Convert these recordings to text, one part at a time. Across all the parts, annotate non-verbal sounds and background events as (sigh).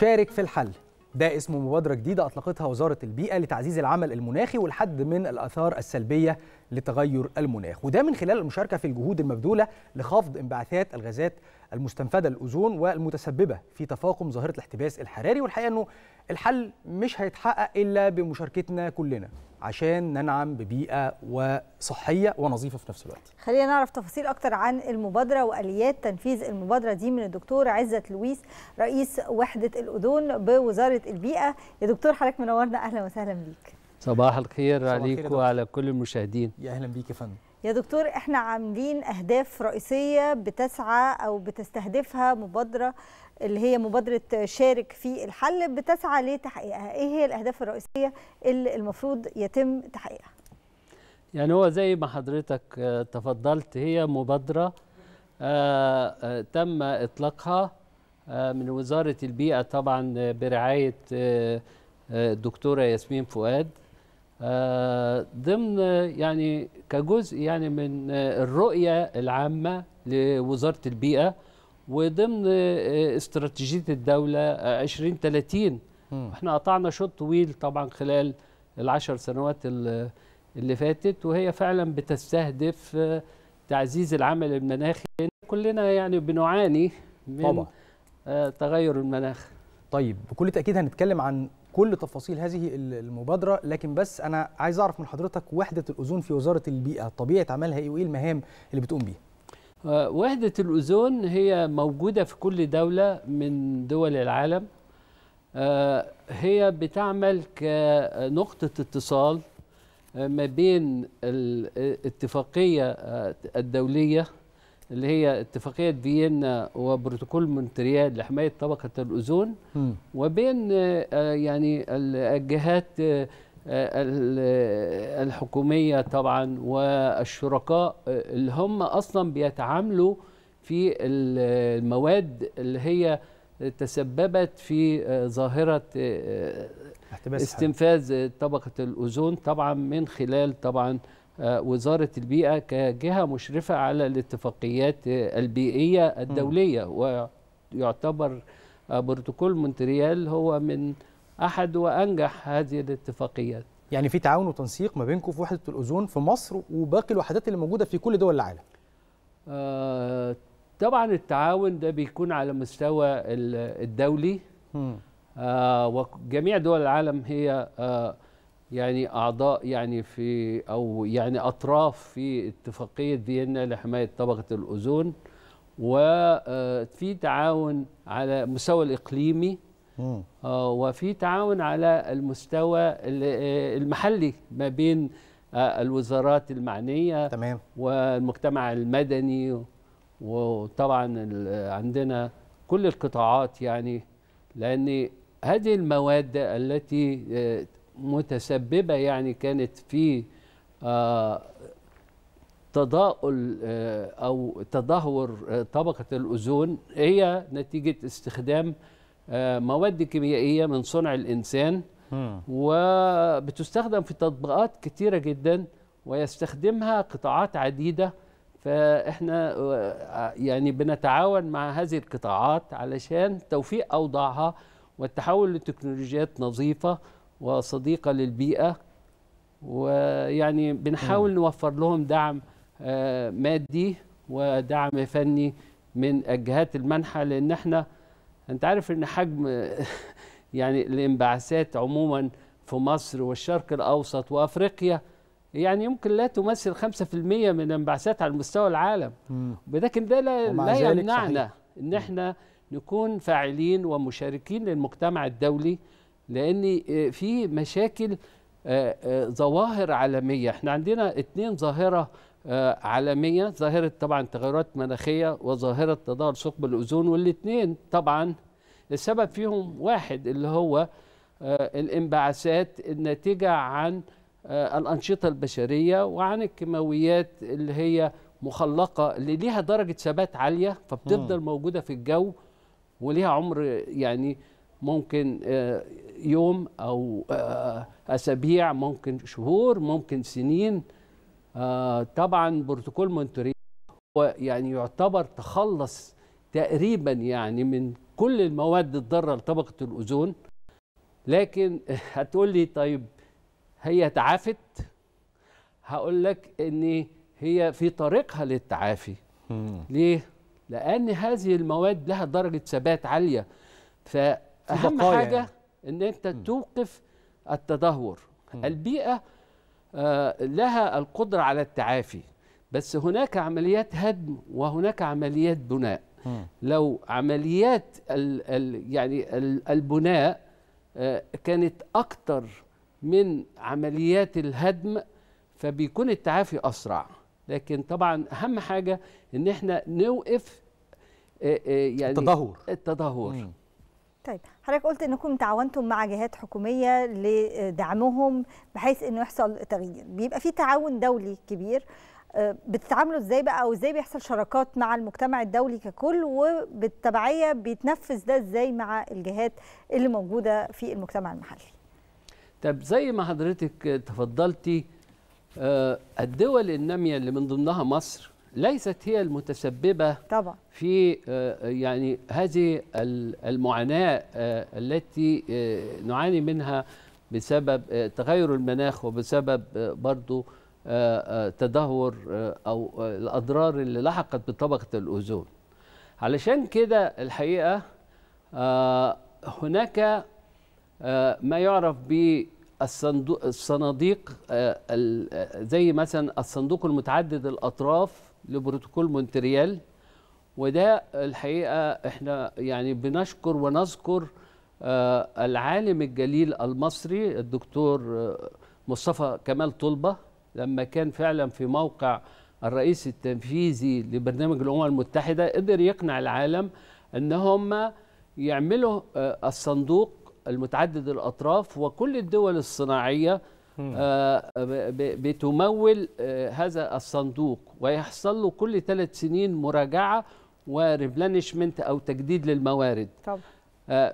شارك في الحل ده اسم مبادرة جديدة أطلقتها وزارة البيئة لتعزيز العمل المناخي والحد من الآثار السلبية لتغير المناخ وده من خلال المشاركة في الجهود المبذولة لخفض انبعاثات الغازات المستنفدة للأوزون والمتسببة في تفاقم ظاهرة الاحتباس الحراري والحقيقة أنه الحل مش هيتحقق إلا بمشاركتنا كلنا عشان ننعم ببيئه وصحيه ونظيفه في نفس الوقت. خلينا نعرف تفاصيل اكتر عن المبادره واليات تنفيذ المبادره دي من الدكتور عزت لويس رئيس وحده الاذون بوزاره البيئه. يا دكتور حضرتك منورنا اهلا وسهلا بيك. صباح الخير عليك وعلى كل المشاهدين. يا اهلا بيك يا فندم. يا دكتور احنا عاملين اهداف رئيسيه بتسعى او بتستهدفها مبادره اللي هي مبادره شارك في الحل بتسعى لتحقيقها ايه هي الاهداف الرئيسيه اللي المفروض يتم تحقيقها يعني هو زي ما حضرتك آه، تفضلت هي مبادره آه، آه، تم اطلاقها من وزاره البيئه طبعا برعايه الدكتوره ياسمين فؤاد آه، ضمن يعني كجزء يعني من آه، الرؤية العامة لوزارة البيئة وضمن آه، استراتيجية الدولة 2030 احنا قطعنا شوط طويل طبعا خلال العشر سنوات اللي فاتت وهي فعلا بتستهدف تعزيز العمل المناخي كلنا يعني بنعاني من طبعا. تغير المناخ طيب بكل تأكيد هنتكلم عن كل تفاصيل هذه المبادره لكن بس انا عايز اعرف من حضرتك وحده الاوزون في وزاره البيئه طبيعه عملها ايه وايه المهام اللي بتقوم بيها آه، وحده الاوزون هي موجوده في كل دوله من دول العالم آه، هي بتعمل كنقطه اتصال آه، ما بين الاتفاقيه الدوليه اللي هي اتفاقية فيينا وبروتوكول مونتريال لحماية طبقة الأوزون وبين آه، يعني الجهات آه، الحكومية طبعا والشركاء آه، اللي هم أصلا بيتعاملوا في المواد اللي هي تسببت في ظاهرة استنفاذ طبقة الأوزون طبعا من خلال طبعا آه، وزارة البيئة كجهة مشرفة على الاتفاقيات البيئية الدولية ويعتبر آه، بروتوكول مونتريال هو من أحد وأنجح هذه الاتفاقيات يعني في تعاون وتنسيق ما بينكم في وحدة الأوزون في مصر وباقي الوحدات اللي موجودة في كل دول العالم آه، طبعا التعاون ده بيكون على مستوى الدولي وجميع دول العالم هي آه يعني اعضاء يعني في او يعني اطراف في اتفاقيه فيينا لحمايه طبقه الاوزون آه، آه، وفي تعاون على المستوى الاقليمي وفي تعاون على المستوى آه، المحلي ما بين الوزارات المعنيه تمام والمجتمع المدني وطبعا عندنا كل القطاعات يعني لان هذه المواد التي متسببه يعني كانت في آه، تضاؤل آه، او تدهور آه، طبقه الاوزون هي نتيجه استخدام مواد كيميائيه من صنع الانسان وبتستخدم في تطبيقات كثيره جدا ويستخدمها قطاعات عديده فاحنا يعني بنتعاون مع هذه القطاعات علشان توفيق اوضاعها والتحول لتكنولوجيات نظيفه وصديقه للبيئه ويعني بنحاول نوفر لهم دعم آه، مادي ودعم فني من الجهات المنحه لان احنا انت عارف ان حجم (laughs) يعني الانبعاثات عموما في مصر والشرق الاوسط وافريقيا يعني يمكن لا تمثل 5% من الانبعاثات على مستوى العالم ولكن ده لا, لا يمنعنا صحيح. ان احنا نكون فاعلين ومشاركين للمجتمع الدولي لان آه، في مشاكل آه، آه، ظواهر عالميه احنا عندنا اتنين ظاهره عالميه ظاهره طبعا تغيرات مناخيه وظاهره تدهور ثقب الاوزون والاثنين طبعا السبب فيهم واحد اللي هو الانبعاثات الناتجه عن الانشطه البشريه وعن الكيماويات اللي هي مخلقه اللي ليها درجه ثبات عاليه فبتفضل موجوده في الجو وليها عمر يعني ممكن آه، يوم او آه، اسابيع ممكن شهور ممكن سنين آه، طبعا بروتوكول مونتريال هو يعني يعتبر تخلص تقريبا يعني من كل المواد الضاره لطبقه الاوزون لكن (laughs) هتقول لي طيب هي تعافت هقول لك ان هي في طريقها للتعافي ليه لان هذه المواد لها درجه ثبات عاليه ف اهم حاجه يعني. ان انت م. توقف التدهور م. البيئه آه، لها القدره على التعافي بس هناك عمليات هدم وهناك عمليات بناء م. لو عمليات الـ الـ يعني الـ البناء آه، كانت اكتر من عمليات الهدم فبيكون التعافي اسرع لكن طبعا اهم حاجه ان احنا نوقف آه، يعني التدهور التدهور طيب حضرتك قلت انكم تعاونتم مع جهات حكوميه لدعمهم بحيث انه يحصل تغيير بيبقى في تعاون دولي كبير آه، بتتعاملوا ازاي بقى او ازاي بيحصل شراكات مع المجتمع الدولي ككل وبالتبعيه بيتنفذ ده ازاي مع الجهات اللي موجوده في المجتمع المحلي طب زي ما حضرتك تفضلتي آه، الدول الناميه اللي من ضمنها مصر ليست هي المتسببه طبعا في آه، آه، يعني هذه المعاناه آه، التي نعاني منها بسبب تغير المناخ وبسبب برضو تدهور او الاضرار اللي لحقت بطبقه الاوزون علشان كده الحقيقه هناك ما يعرف الصناديق زي مثلا الصندوق المتعدد الاطراف لبروتوكول مونتريال وده الحقيقه احنا يعني بنشكر ونذكر آه، العالم الجليل المصري الدكتور آه، مصطفى كمال طلبه لما كان فعلا في موقع الرئيس التنفيذي لبرنامج الامم المتحده قدر يقنع العالم ان هم يعملوا آه، الصندوق المتعدد الاطراف وكل الدول الصناعيه آه، آه، بتمول آه، هذا الصندوق ويحصل له كل ثلاث سنين مراجعه وريبلانشمنت او تجديد للموارد طبعا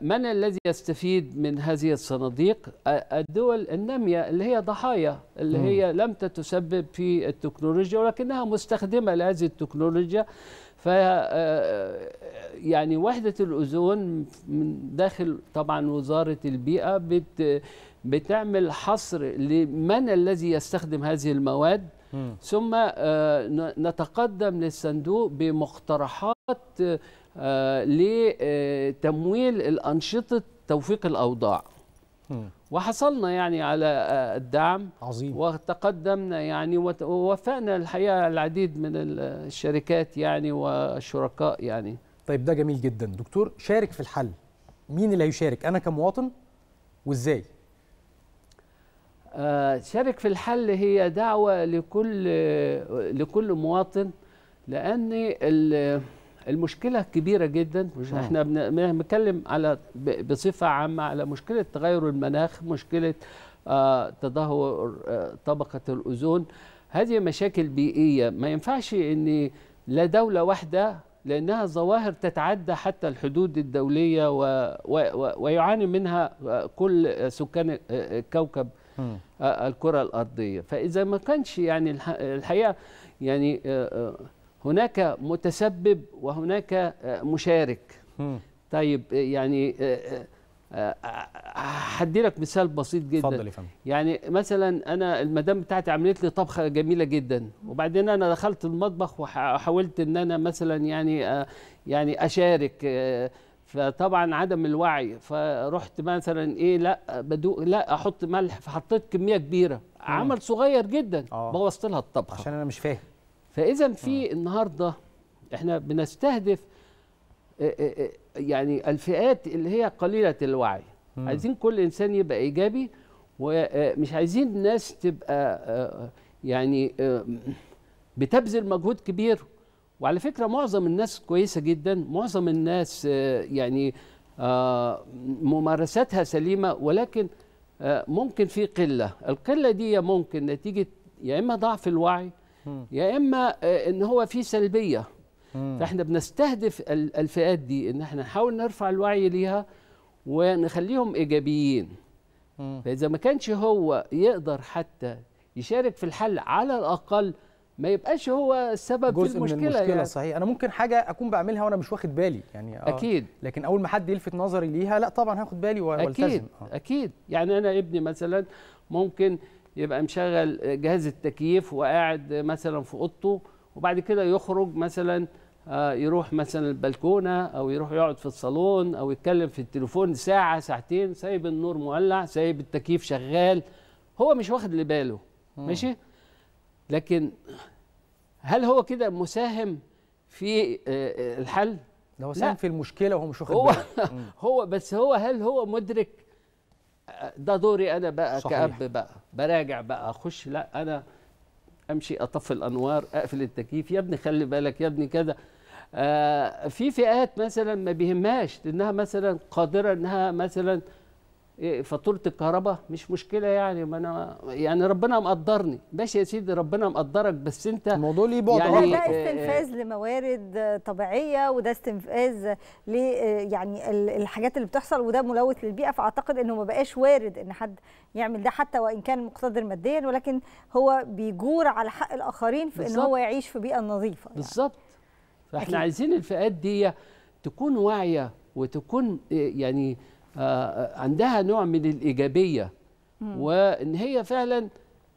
من الذي يستفيد من هذه الصناديق الدول النامية اللي هي ضحايا اللي هي لم تتسبب في التكنولوجيا ولكنها مستخدمة لهذه التكنولوجيا ف يعني وحدة الأوزون من داخل طبعا وزارة البيئة بت بتعمل حصر لمن الذي يستخدم هذه المواد ثم آه، نتقدم للصندوق بمقترحات آه، لتمويل آه، الأنشطة توفيق الأوضاع وحصلنا يعني على الدعم عظيم وتقدمنا يعني ووفقنا الحقيقه العديد من الشركات يعني والشركاء يعني طيب ده جميل جدا دكتور شارك في الحل مين اللي هيشارك انا كمواطن وازاي آه، شارك في الحل هي دعوة لكل لكل مواطن لأن المشكلة كبيرة جدا احنا بنتكلم على بصفة عامة على مشكلة تغير المناخ مشكلة آه، تدهور آه، طبقة الأوزون هذه مشاكل بيئية ما ينفعش أن لا دولة واحدة لأنها ظواهر تتعدى حتى الحدود الدولية و... و... ويعاني منها كل سكان الكوكب آه، الكره الارضيه فاذا ما كانش يعني الحقيقه يعني آه، آه، هناك متسبب وهناك مشارك طيب يعني هدي لك مثال بسيط جدا اتفضل يا فندم يعني مثلا انا المدام بتاعتي عملت لي طبخه جميله جدا وبعدين انا دخلت المطبخ وحاولت ان انا مثلا يعني يعني اشارك فطبعا عدم الوعي فرحت مثلا ايه لا بدو لا احط ملح فحطيت كميه كبيره عمل صغير جدا آه. بوظت لها الطبخه عشان انا مش فاهم فاذا في النهارده احنا بنستهدف آه، آه، يعني الفئات اللي هي قليله الوعي مم. عايزين كل انسان يبقى ايجابي ومش عايزين الناس تبقى يعني بتبذل مجهود كبير وعلى فكره معظم الناس كويسه جدا معظم الناس آه، يعني آه، ممارساتها سليمه ولكن آه، ممكن في قله القله دي ممكن نتيجه يا اما ضعف الوعي يا اما ان هو في سلبيه فاحنا بنستهدف الفئات دي ان احنا نحاول نرفع الوعي ليها ونخليهم ايجابيين فاذا ما كانش هو يقدر حتى يشارك في الحل على الاقل ما يبقاش هو السبب جزء في المشكله من المشكله يعني. صحيح انا ممكن حاجه اكون بعملها وانا مش واخد بالي يعني آه اكيد لكن اول ما حد يلفت نظري ليها لا طبعا هاخد بالي والتزم اكيد آه. اكيد يعني انا ابني مثلا ممكن يبقى مشغل جهاز التكييف وقاعد مثلا في اوضته وبعد كده يخرج مثلا آه، يروح مثلا البلكونه او يروح يقعد في الصالون او يتكلم في التليفون ساعه ساعتين سايب النور مولع سايب التكييف شغال هو مش واخد لباله ماشي لكن هل هو كده مساهم في آه، آه، الحل؟ ده هو ساهم في المشكله وهو مش واخد هو (laughs) هو بس هو هل هو مدرك ده دوري انا بقى صحيح. كاب بقى براجع بقى اخش لا انا امشي اطفي الانوار اقفل التكييف يا ابني خلي بالك يا ابني كذا آه في فئات مثلا ما بيهمهاش انها مثلا قادره انها مثلا فاتوره الكهرباء مش مشكله يعني ما انا يعني ربنا مقدرني ماشي يا سيدي ربنا مقدرك بس انت الموضوع ليه بعد يعني ده إيه، استنفاذ لموارد طبيعيه وده استنفاذ ل إيه، يعني الحاجات اللي بتحصل وده ملوث للبيئه فاعتقد انه ما بقاش وارد ان حد يعمل ده حتى وان كان مقتدر ماديا ولكن هو بيجور على حق الاخرين في ان هو يعيش في بيئه نظيفه يعني. بالظبط فاحنا عايزين الفئات دي تكون واعيه وتكون إيه، يعني آه، عندها نوع من الإيجابية وإن هي فعلا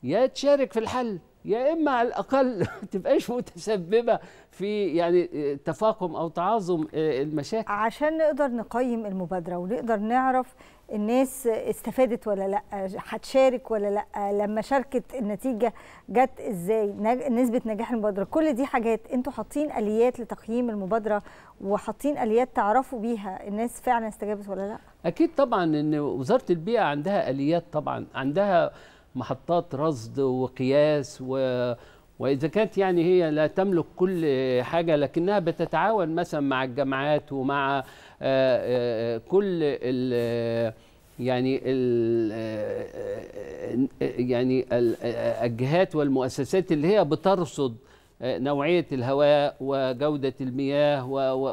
يا تشارك في الحل يا اما على الاقل (laughs) تبقاش متسببه في يعني آه، تفاقم او تعاظم آه، المشاكل عشان نقدر نقيم المبادره ونقدر نعرف الناس استفادت ولا لا هتشارك ولا لا لما شاركت النتيجه جت ازاي نسبه نجاح المبادره كل دي حاجات انتوا حاطين اليات لتقييم المبادره وحاطين اليات تعرفوا بيها الناس فعلا استجابت ولا لا اكيد طبعا ان وزاره البيئه عندها اليات طبعا عندها محطات رصد وقياس و وإذا كانت يعني هي لا تملك كل حاجة لكنها بتتعاون مثلا مع الجامعات ومع آه، آه، كل ال يعني ال آه، يعني الجهات والمؤسسات اللي هي بترصد نوعية الهواء وجودة المياه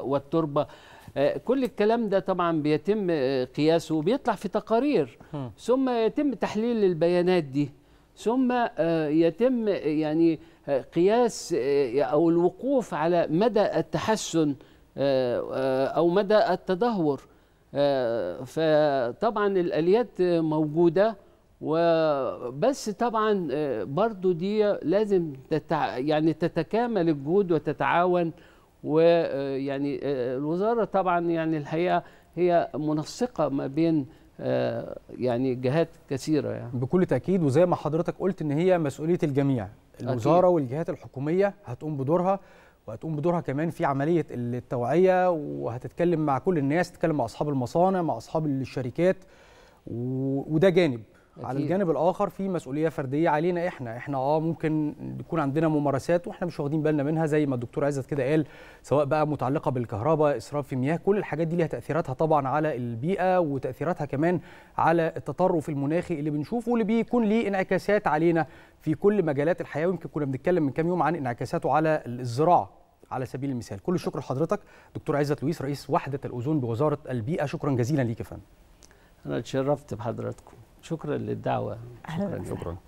والتربة آه، كل الكلام ده طبعا بيتم آه، قياسه وبيطلع في تقارير ثم يتم تحليل البيانات دي ثم آه، يتم يعني قياس او الوقوف على مدى التحسن او مدى التدهور فطبعا الاليات موجوده وبس طبعا برضو دي لازم تتع... يعني تتكامل الجهود وتتعاون ويعني آه، آه، الوزاره طبعا يعني الحقيقه هي منسقه ما بين آه، يعني جهات كثيره يعني. بكل تاكيد وزي ما حضرتك قلت ان هي مسؤوليه الجميع الوزاره أكيد. والجهات الحكوميه هتقوم بدورها وهتقوم بدورها كمان في عمليه التوعيه وهتتكلم مع كل الناس تتكلم مع اصحاب المصانع مع اصحاب الشركات وده جانب أكيد. على الجانب الاخر في مسؤوليه فرديه علينا احنا احنا اه ممكن يكون عندنا ممارسات واحنا مش واخدين بالنا منها زي ما الدكتور عزت كده قال سواء بقى متعلقه بالكهرباء اسراف في مياه كل الحاجات دي ليها تاثيراتها طبعا على البيئه وتاثيراتها كمان على التطرف المناخي اللي بنشوفه واللي بيكون ليه انعكاسات علينا في كل مجالات الحياه ويمكن كنا بنتكلم من كام يوم عن انعكاساته على الزراعه على سبيل المثال كل الشكر لحضرتك دكتور عزت لويس رئيس وحده الاوزون بوزاره البيئه شكرا جزيلا ليك يا فندم انا اتشرفت بحضراتكم شكرا للدعوه شكرا شكرا